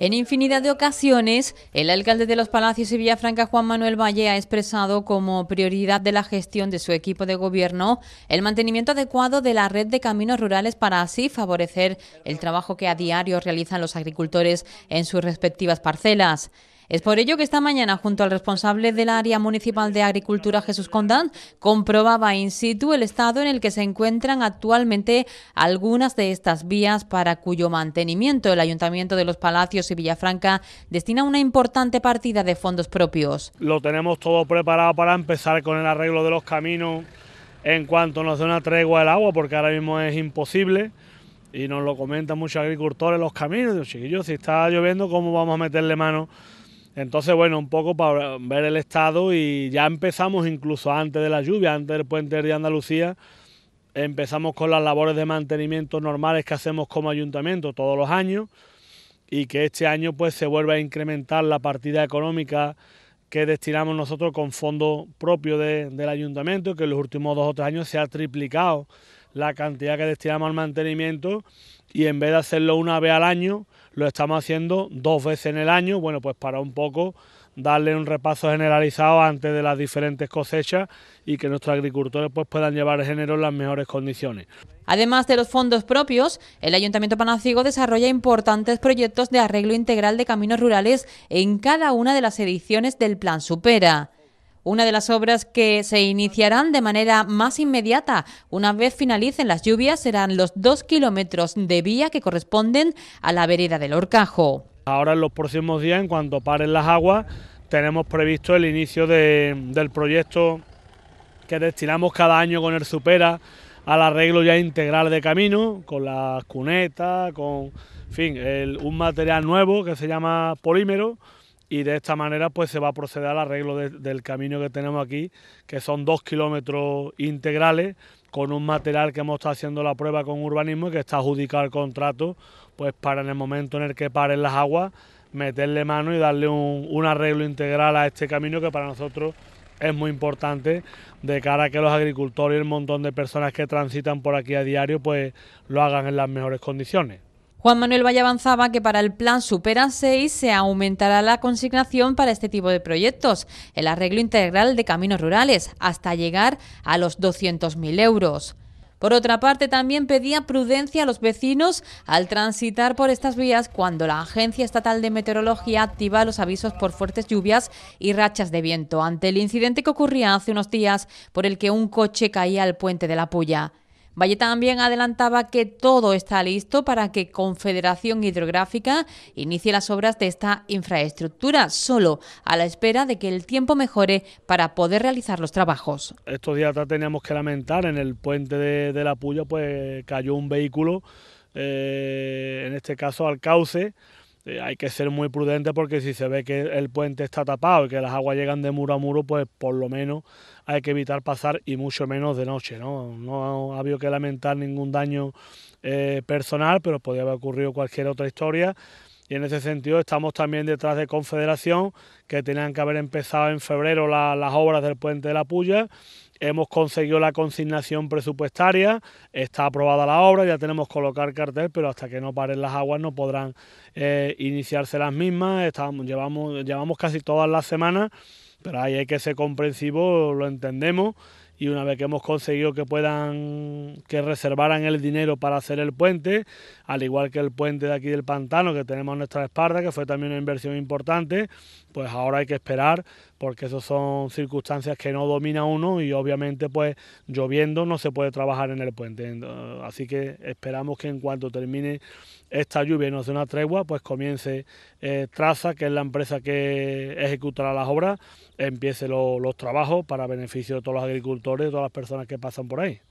En infinidad de ocasiones, el alcalde de los Palacios y Villafranca, Juan Manuel Valle, ha expresado como prioridad de la gestión de su equipo de gobierno el mantenimiento adecuado de la red de caminos rurales para así favorecer el trabajo que a diario realizan los agricultores en sus respectivas parcelas. Es por ello que esta mañana, junto al responsable del área municipal de Agricultura, Jesús Condán, comprobaba in situ el estado en el que se encuentran actualmente algunas de estas vías para cuyo mantenimiento el Ayuntamiento de los Palacios y Villafranca destina una importante partida de fondos propios. Lo tenemos todo preparado para empezar con el arreglo de los caminos en cuanto nos dé una tregua el agua, porque ahora mismo es imposible. Y nos lo comentan muchos agricultores los caminos. chiquillos, si está lloviendo, ¿cómo vamos a meterle mano entonces, bueno, un poco para ver el estado y ya empezamos incluso antes de la lluvia, antes del puente de Andalucía, empezamos con las labores de mantenimiento normales que hacemos como ayuntamiento todos los años y que este año pues se vuelve a incrementar la partida económica que destinamos nosotros con fondos propios del ayuntamiento, que en los últimos dos o tres años se ha triplicado la cantidad que destinamos al mantenimiento y en vez de hacerlo una vez al año, lo estamos haciendo dos veces en el año, bueno, pues para un poco darle un repaso generalizado antes de las diferentes cosechas y que nuestros agricultores pues, puedan llevar el género en las mejores condiciones. Además de los fondos propios, el Ayuntamiento Panacigo desarrolla importantes proyectos de arreglo integral de caminos rurales en cada una de las ediciones del Plan Supera una de las obras que se iniciarán de manera más inmediata. Una vez finalicen las lluvias serán los dos kilómetros de vía que corresponden a la vereda del Orcajo. Ahora en los próximos días, en cuanto paren las aguas, tenemos previsto el inicio del proyecto que destinamos cada año con el Supera al arreglo ya integral de camino, con las cunetas, con un material nuevo que se llama polímero y de esta manera pues se va a proceder al arreglo del camino que tenemos aquí, que son dos kilómetros integrales con un material que hemos estado haciendo la prueba con urbanismo y que está adjudicado el contrato, pues para en el momento en el que paren las aguas, meterle mano y darle un, un arreglo integral a este camino que para nosotros es muy importante de cara a que los agricultores y el montón de personas que transitan por aquí a diario pues lo hagan en las mejores condiciones. Juan Manuel Valle avanzaba que para el plan Supera 6 se aumentará la consignación para este tipo de proyectos, el arreglo integral de caminos rurales, hasta llegar a los 200.000 euros. Por otra parte, también pedía prudencia a los vecinos al transitar por estas vías cuando la Agencia Estatal de Meteorología activa los avisos por fuertes lluvias y rachas de viento ante el incidente que ocurría hace unos días por el que un coche caía al puente de la Puya. Valle también adelantaba que todo está listo para que Confederación Hidrográfica inicie las obras de esta infraestructura, solo a la espera de que el tiempo mejore para poder realizar los trabajos. Estos días teníamos que lamentar, en el puente de, la Puya pues cayó un vehículo, eh, en este caso al cauce, eh, hay que ser muy prudente porque si se ve que el puente está tapado y que las aguas llegan de muro a muro, pues por lo menos hay que evitar pasar y mucho menos de noche. No, no ha habido que lamentar ningún daño eh, personal, pero podría haber ocurrido cualquier otra historia y en ese sentido estamos también detrás de Confederación, que tenían que haber empezado en febrero las obras del puente de la Puya. Hemos conseguido la consignación presupuestaria, está aprobada la obra, ya tenemos colocar cartel, pero hasta que no paren las aguas no podrán eh, iniciarse las mismas. llevamos, llevamos casi todas las semanas, pero ahí hay que ser comprensivo lo entendemos y una vez que hemos conseguido que puedan, que reservaran el dinero para hacer el puente, al igual que el puente de aquí del pantano que tenemos a nuestra espalda, que fue también una inversión importante, pues ahora hay que esperar porque esas son circunstancias que no domina uno y obviamente pues lloviendo no se puede trabajar en el puente. Eh, así que esperamos que en cuanto termine esta lluvia y nos dé una tregua, pues comience eh, Traza, que es la empresa que ejecutará las obras, empiece los trabajos para beneficio de todos los agricultores ...de todas las personas que pasan por ahí.